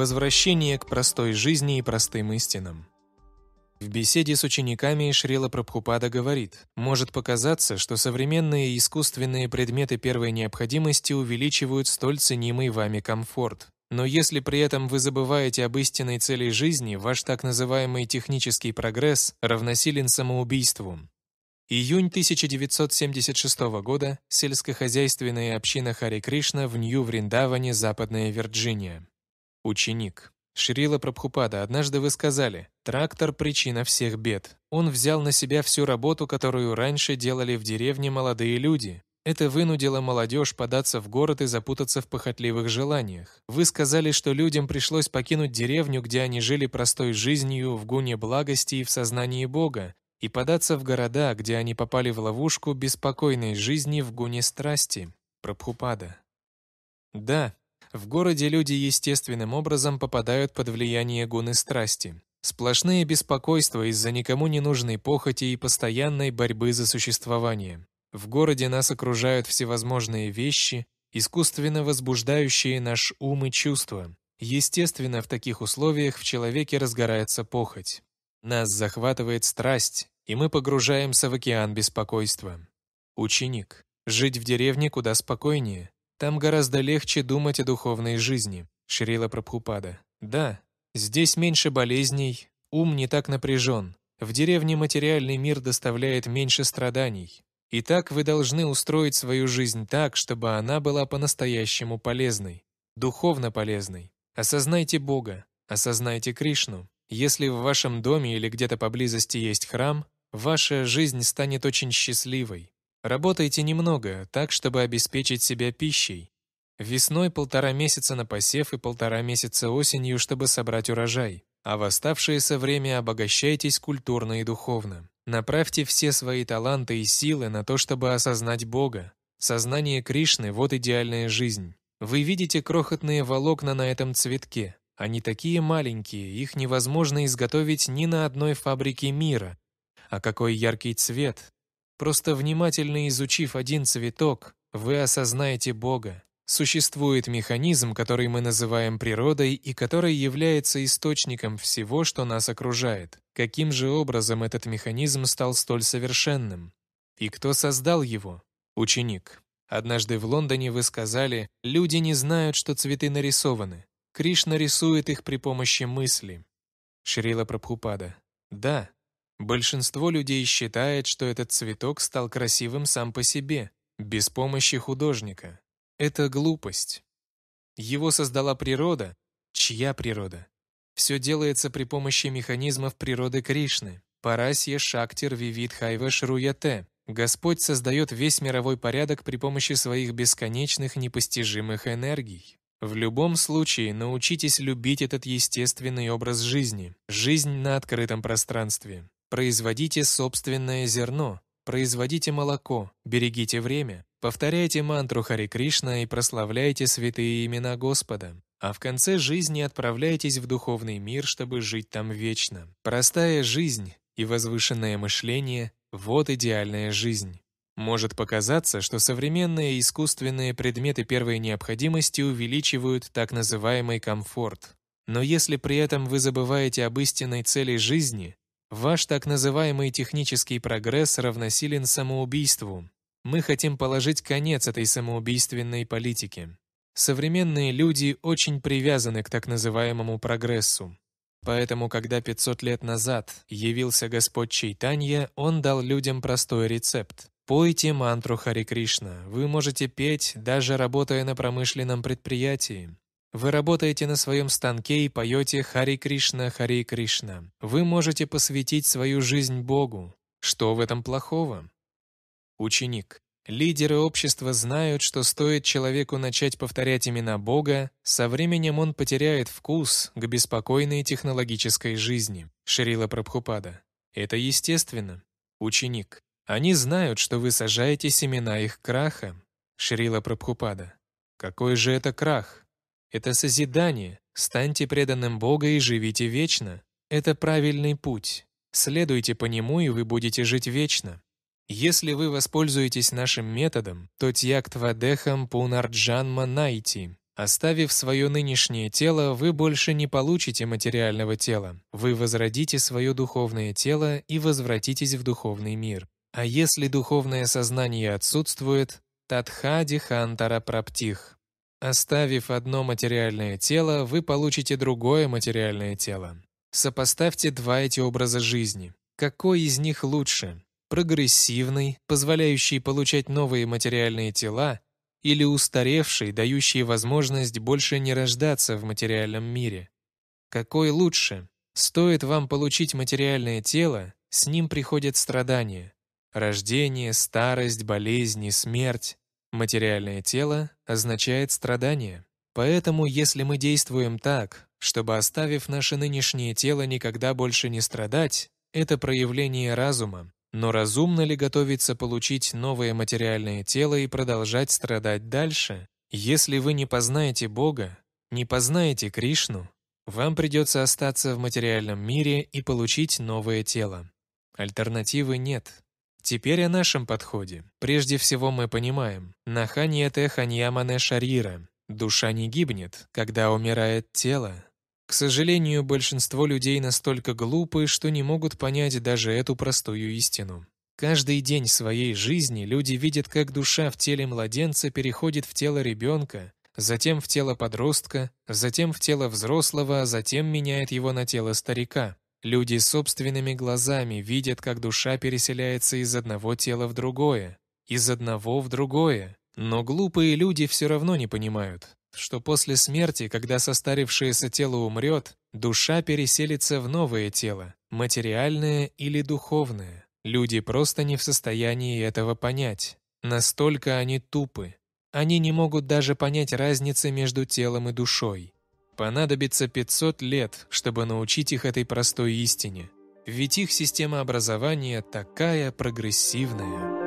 Возвращение к простой жизни и простым истинам. В беседе с учениками Шрила Прабхупада говорит, может показаться, что современные искусственные предметы первой необходимости увеличивают столь ценимый вами комфорт. Но если при этом вы забываете об истинной цели жизни, ваш так называемый технический прогресс равносилен самоубийству. Июнь 1976 года. Сельскохозяйственная община Хари Кришна в Нью-Вриндаване, Западная Вирджиния. Ученик. Шрила Прабхупада, однажды вы сказали, трактор – причина всех бед. Он взял на себя всю работу, которую раньше делали в деревне молодые люди. Это вынудило молодежь податься в город и запутаться в похотливых желаниях. Вы сказали, что людям пришлось покинуть деревню, где они жили простой жизнью, в гуне благости и в сознании Бога, и податься в города, где они попали в ловушку беспокойной жизни в гуне страсти. Прабхупада. Да, в городе люди естественным образом попадают под влияние гуны страсти. Сплошные беспокойства из-за никому не нужной похоти и постоянной борьбы за существование. В городе нас окружают всевозможные вещи, искусственно возбуждающие наш ум и чувства. Естественно, в таких условиях в человеке разгорается похоть. Нас захватывает страсть, и мы погружаемся в океан беспокойства. Ученик. Жить в деревне куда спокойнее. Там гораздо легче думать о духовной жизни, Шрила Прабхупада. Да, здесь меньше болезней, ум не так напряжен. В деревне материальный мир доставляет меньше страданий. Итак, вы должны устроить свою жизнь так, чтобы она была по-настоящему полезной, духовно полезной. Осознайте Бога, осознайте Кришну. Если в вашем доме или где-то поблизости есть храм, ваша жизнь станет очень счастливой. Работайте немного, так, чтобы обеспечить себя пищей. Весной полтора месяца на посев и полтора месяца осенью, чтобы собрать урожай. А в оставшееся время обогащайтесь культурно и духовно. Направьте все свои таланты и силы на то, чтобы осознать Бога. Сознание Кришны – вот идеальная жизнь. Вы видите крохотные волокна на этом цветке. Они такие маленькие, их невозможно изготовить ни на одной фабрике мира. А какой яркий цвет, Просто внимательно изучив один цветок, вы осознаете Бога. Существует механизм, который мы называем природой и который является источником всего, что нас окружает. Каким же образом этот механизм стал столь совершенным? И кто создал его? Ученик. Однажды в Лондоне вы сказали, люди не знают, что цветы нарисованы. Кришна рисует их при помощи мысли. Шрила Прабхупада. Да, Большинство людей считает, что этот цветок стал красивым сам по себе, без помощи художника. Это глупость. Его создала природа. Чья природа? Все делается при помощи механизмов природы Кришны. Парасье Шактир Вивид Хайва Шруяте. Господь создает весь мировой порядок при помощи своих бесконечных непостижимых энергий. В любом случае, научитесь любить этот естественный образ жизни, жизнь на открытом пространстве. Производите собственное зерно, производите молоко, берегите время, повторяйте мантру Хари Кришна и прославляйте святые имена Господа. А в конце жизни отправляйтесь в духовный мир, чтобы жить там вечно. Простая жизнь и возвышенное мышление – вот идеальная жизнь. Может показаться, что современные искусственные предметы первой необходимости увеличивают так называемый комфорт. Но если при этом вы забываете об истинной цели жизни, Ваш так называемый технический прогресс равносилен самоубийству. Мы хотим положить конец этой самоубийственной политике. Современные люди очень привязаны к так называемому прогрессу. Поэтому, когда 500 лет назад явился Господь Чайтанья, он дал людям простой рецепт. Пойте мантру Хари Кришна. Вы можете петь, даже работая на промышленном предприятии. Вы работаете на своем станке и поете «Хари Кришна, Хари Кришна». Вы можете посвятить свою жизнь Богу. Что в этом плохого? Ученик. Лидеры общества знают, что стоит человеку начать повторять имена Бога, со временем он потеряет вкус к беспокойной технологической жизни. Шрила Прабхупада. Это естественно. Ученик. Они знают, что вы сажаете семена их краха. Шрила Прабхупада. Какой же это крах? Это созидание. Станьте преданным Бога и живите вечно. Это правильный путь. Следуйте по нему, и вы будете жить вечно. Если вы воспользуетесь нашим методом, то тьяктвадехам пунарджанма найти. Оставив свое нынешнее тело, вы больше не получите материального тела. Вы возродите свое духовное тело и возвратитесь в духовный мир. А если духовное сознание отсутствует, татха дихантара праптих. Оставив одно материальное тело, вы получите другое материальное тело. Сопоставьте два эти образа жизни. Какой из них лучше? Прогрессивный, позволяющий получать новые материальные тела, или устаревший, дающий возможность больше не рождаться в материальном мире? Какой лучше? Стоит вам получить материальное тело, с ним приходят страдания. Рождение, старость, болезни, смерть. Материальное тело означает страдание. Поэтому, если мы действуем так, чтобы, оставив наше нынешнее тело, никогда больше не страдать, это проявление разума. Но разумно ли готовиться получить новое материальное тело и продолжать страдать дальше? Если вы не познаете Бога, не познаете Кришну, вам придется остаться в материальном мире и получить новое тело. Альтернативы нет. Теперь о нашем подходе. Прежде всего мы понимаем, наханьете ханьямане шарира. Душа не гибнет, когда умирает тело. К сожалению, большинство людей настолько глупы, что не могут понять даже эту простую истину. Каждый день своей жизни люди видят, как душа в теле младенца переходит в тело ребенка, затем в тело подростка, затем в тело взрослого, а затем меняет его на тело старика. Люди собственными глазами видят, как душа переселяется из одного тела в другое, из одного в другое. Но глупые люди все равно не понимают, что после смерти, когда состарившееся тело умрет, душа переселится в новое тело, материальное или духовное. Люди просто не в состоянии этого понять. Настолько они тупы. Они не могут даже понять разницы между телом и душой. Понадобится 500 лет, чтобы научить их этой простой истине. Ведь их система образования такая прогрессивная.